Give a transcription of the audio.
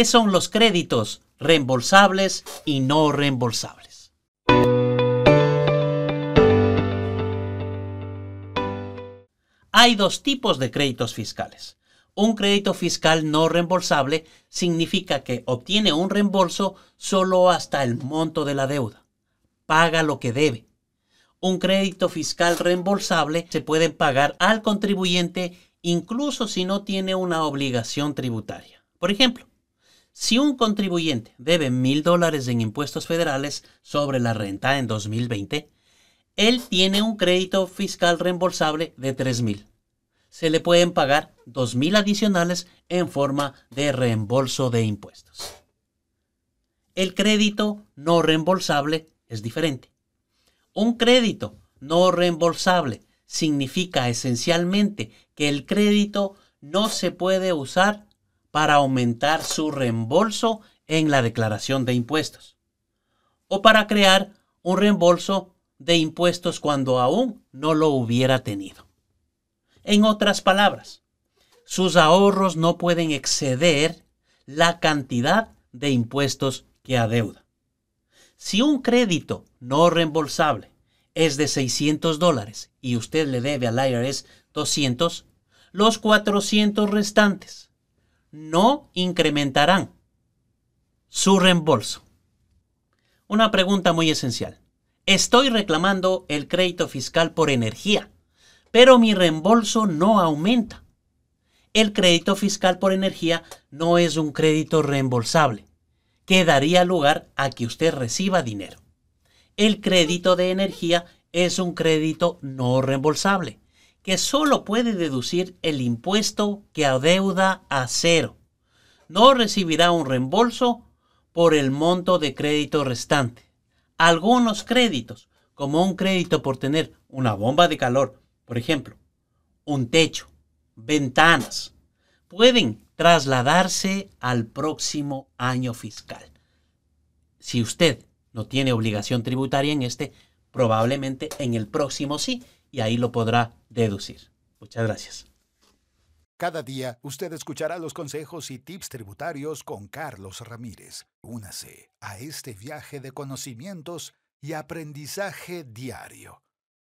qué son los créditos reembolsables y no reembolsables. Hay dos tipos de créditos fiscales. Un crédito fiscal no reembolsable significa que obtiene un reembolso solo hasta el monto de la deuda. Paga lo que debe. Un crédito fiscal reembolsable se puede pagar al contribuyente incluso si no tiene una obligación tributaria. Por ejemplo, si un contribuyente debe mil dólares en impuestos federales sobre la renta en 2020, él tiene un crédito fiscal reembolsable de $3,000. Se le pueden pagar $2,000 adicionales en forma de reembolso de impuestos. El crédito no reembolsable es diferente. Un crédito no reembolsable significa esencialmente que el crédito no se puede usar para aumentar su reembolso en la declaración de impuestos o para crear un reembolso de impuestos cuando aún no lo hubiera tenido. En otras palabras, sus ahorros no pueden exceder la cantidad de impuestos que adeuda. Si un crédito no reembolsable es de 600 dólares y usted le debe al IRS 200, los 400 restantes no incrementarán su reembolso. Una pregunta muy esencial. Estoy reclamando el crédito fiscal por energía, pero mi reembolso no aumenta. El crédito fiscal por energía no es un crédito reembolsable, que daría lugar a que usted reciba dinero. El crédito de energía es un crédito no reembolsable que solo puede deducir el impuesto que adeuda a cero. No recibirá un reembolso por el monto de crédito restante. Algunos créditos, como un crédito por tener una bomba de calor, por ejemplo, un techo, ventanas, pueden trasladarse al próximo año fiscal. Si usted no tiene obligación tributaria en este, probablemente en el próximo sí, y ahí lo podrá deducir. Muchas gracias. Cada día usted escuchará los consejos y tips tributarios con Carlos Ramírez. Únase a este viaje de conocimientos y aprendizaje diario.